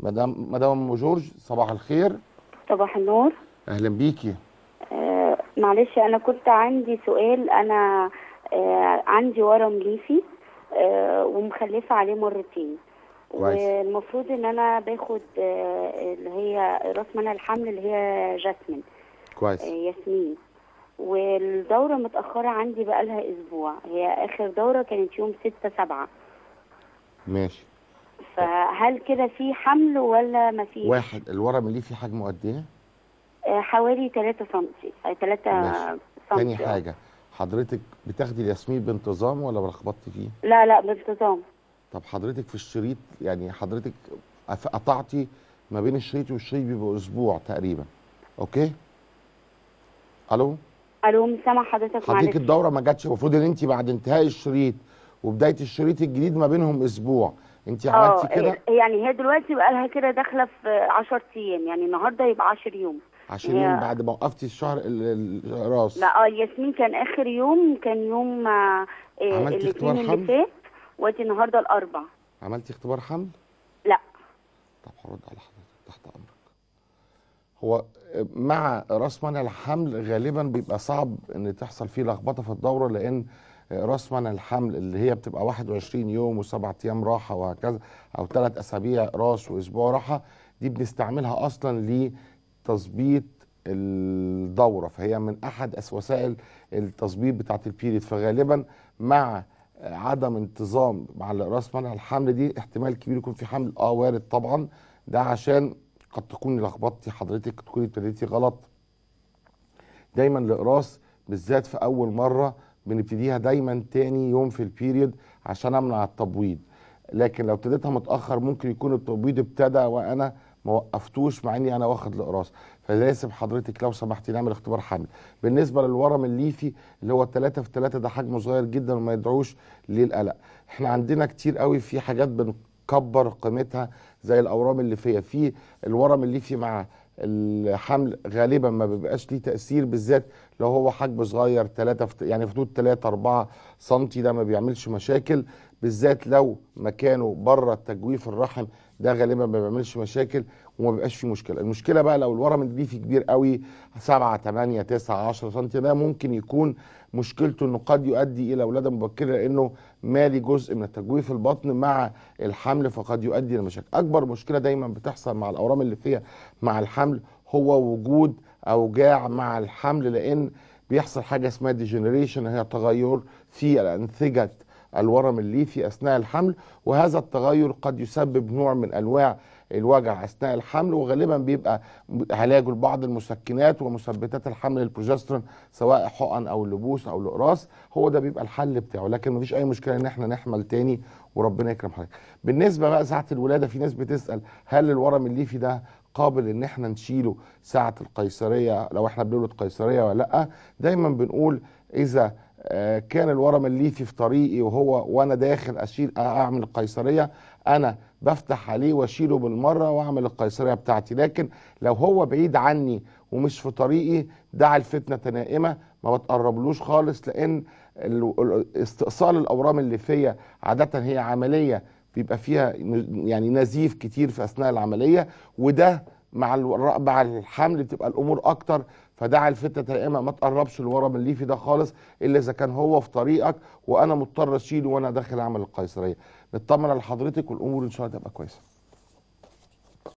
مدام مدام ام جورج صباح الخير صباح النور اهلا بيكي آه معلش انا كنت عندي سؤال انا آه عندي ورم ليفي آه ومخلفه عليه مرتين والمفروض ان انا باخد آه اللي هي راس منع الحمل اللي هي جاسمين كويس آه ياسمين والدوره متاخره عندي بقى لها اسبوع هي اخر دوره كانت يوم 6 7 ماشي فهل كده في حمل ولا ما فيش؟ واحد الورم اللي فيه حجمه قد ايه؟ آه، حوالي 3 سم 3 سم تاني حاجه حضرتك بتاخدي الياسمين بانتظام ولا رخبطتي فيه؟ لا لا بانتظام طب حضرتك في الشريط يعني حضرتك قطعتي ما بين الشريط والشريط بيبقى اسبوع تقريبا اوكي؟ الو الو سامع حضرتك حضرتك الدوره ما جاتش المفروض ان انت بعد انتهاء الشريط وبدايه الشريط الجديد ما بينهم اسبوع انت آه، عملتي كده إيه، يعني هي دلوقتي بقى لها كده داخله في 10 ايام يعني النهارده يبقى 10 يوم 10 يوم بعد ما وقفتي الشهر الراس لا اه ياسمين كان اخر يوم كان يوم آه، إيه، عملتي اختبار حمل اللي فات وادي النهارده الاربع عملتي اختبار حمل؟ لا طب هرد على حضرتك تحت امرك هو مع راس منع الحمل غالبا بيبقى صعب ان تحصل فيه لخبطه في الدوره لان راس منع الحمل اللي هي بتبقى 21 يوم و7 ايام راحه وهكذا او ثلاث اسابيع راس واسبوع راحه دي بنستعملها اصلا لتظبيط الدوره فهي من احد وسائل التظبيط بتاعه البيريد فغالبا مع عدم انتظام مع راس منع الحمل دي احتمال كبير يكون في حمل اه وارد طبعا ده عشان قد تكوني لخبطتي حضرتك تكوني ابتديتي غلط دايما الاقراص بالذات في اول مره بنبتديها دايما تاني يوم في البيريد عشان امنع التبويض لكن لو ابتديتها متاخر ممكن يكون التبويض ابتدى وانا ما وقفتوش مع اني انا واخد القراص فلازم حضرتك لو سمحتي نعمل اختبار حمل بالنسبه للورم الليفي اللي هو 3 في 3 ده حجمه صغير جدا وما يدعوش للقلق احنا عندنا كتير قوي في حاجات بنكبر قيمتها زي الاورام الليفيه في الورم الليفي مع الحمل غالبا ما بيبقاش ليه تاثير بالذات لو هو حجم صغير 3 يعني في حدود 3 4 سم ده ما بيعملش مشاكل بالذات لو مكانه بره التجويف الرحم ده غالبا ما بيعملش مشاكل وما بيبقاش فيه مشكله المشكله بقى لو الورم الجليفي كبير قوي 7 8 9 10 سم ده ممكن يكون مشكلته انه قد يؤدي الى ولاده مبكره لانه مالي جزء من التجويف البطن مع الحمل فقد يؤدي الى مشاكل اكبر مشكله دايما بتحصل مع الاورام اللي فيها مع الحمل الحمل هو وجود اوجاع مع الحمل لان بيحصل حاجه اسمها ديجنريشن هي تغير في انسجه الورم الليفي اثناء الحمل وهذا التغير قد يسبب نوع من انواع الوجع اثناء الحمل وغالبا بيبقى علاجه لبعض المسكنات ومثبتات الحمل البروجسترون سواء حقن او اللبوس او القراص هو ده بيبقى الحل بتاعه لكن مفيش اي مشكله ان احنا نحمل تاني وربنا يكرم حضرتك. بالنسبه بقى ساعه الولاده في ناس بتسال هل الورم الليفي ده قابل ان احنا نشيله ساعه القيصريه لو احنا بنولد قيصريه ولا لا دايما بنقول اذا آه، كان الورم الليفي في طريقي وهو وانا داخل اشيل آه، اعمل القيصريه انا بفتح عليه واشيله بالمره واعمل القيصريه بتاعتي لكن لو هو بعيد عني ومش في طريقي دع الفتنه تنائمه ما بتقربلوش خالص لان استئصال الاورام الليفيه عاده هي عمليه بيبقى فيها يعني نزيف كتير في اثناء العمليه وده مع مع الحمل بتبقى الامور اكتر فدع الفته يا اما ما تقربش لورا من الليفي ده خالص الا اذا كان هو في طريقك وانا مضطر اشيله وانا داخل اعمل القيصريه نطمن على حضرتك والامور ان شاء الله تبقى كويسه